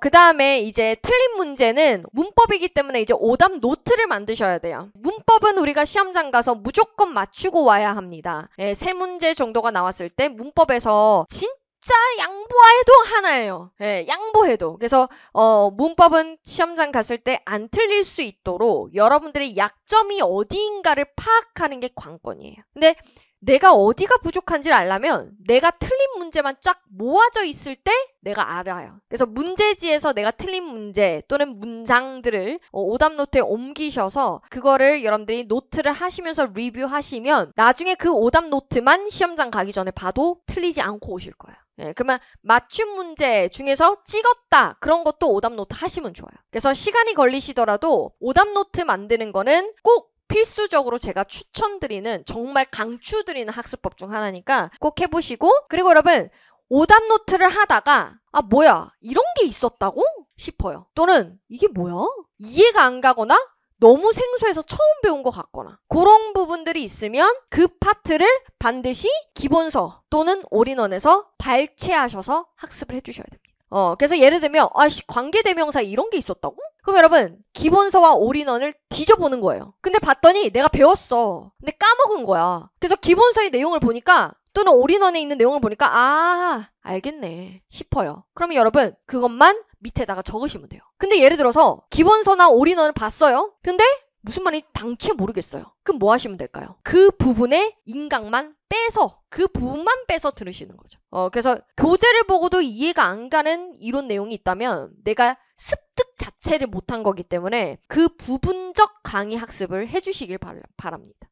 그 다음에 이제 틀린 문제는 문법이기 때문에 이제 오답 노트를 만드셔야 돼요. 문법은 우리가 시험장 가서 무조건 맞추고 와야 합니다. 예, 세 문제 정도가 나왔을 때 문법에서 진 진짜 양보해도 하나예요. 예, 양보해도. 그래서 어, 문법은 시험장 갔을 때 안 틀릴 수 있도록 여러분들의 약점이 어디인가를 파악하는 게 관건이에요. 근데 내가 어디가 부족한지를 알려면 내가 틀린 문제만 쫙 모아져 있을 때 내가 알아요. 그래서 문제지에서 내가 틀린 문제 또는 문장들을 어, 오답 노트에 옮기셔서 그거를 여러분들이 노트를 하시면서 리뷰하시면 나중에 그 오답 노트만 시험장 가기 전에 봐도 틀리지 않고 오실 거예요. 예, 그러면 맞춤 문제 중에서 찍었다 그런 것도 오답 노트 하시면 좋아요. 그래서 시간이 걸리시더라도 오답 노트 만드는 거는 꼭 필수적으로 제가 추천드리는 정말 강추드리는 학습법 중 하나니까 꼭 해보시고 그리고 여러분 오답 노트를 하다가 아 뭐야 이런 게 있었다고 싶어요 또는 이게 뭐야 이해가 안 가거나 너무 생소해서 처음 배운 것 같거나 그런 부분들이 있으면 그 파트를 반드시 기본서 또는 올인원에서 발췌하셔서 학습을 해주셔야 됩니다. 어, 그래서 예를 들면 아씨 관계대명사 이런 게 있었다고? 그럼 여러분 기본서와 올인원을 뒤져보는 거예요. 근데 봤더니 내가 배웠어. 근데 까먹은 거야. 그래서 기본서의 내용을 보니까 또는 올인원에 있는 내용을 보니까 아 알겠네 싶어요. 그러면 여러분 그것만 밑에다가 적으시면 돼요. 근데 예를 들어서 기본서나 올인원을 봤어요. 근데 무슨 말인지 당최 모르겠어요. 그럼 뭐 하시면 될까요? 그 부분의 인강만 빼서 그 부분만 빼서 들으시는 거죠. 어, 그래서 교재를 보고도 이해가 안 가는 이런 내용이 있다면 내가 습득 자체를 못한 거기 때문에 그 부분적 강의 학습을 해주시길 바랍니다.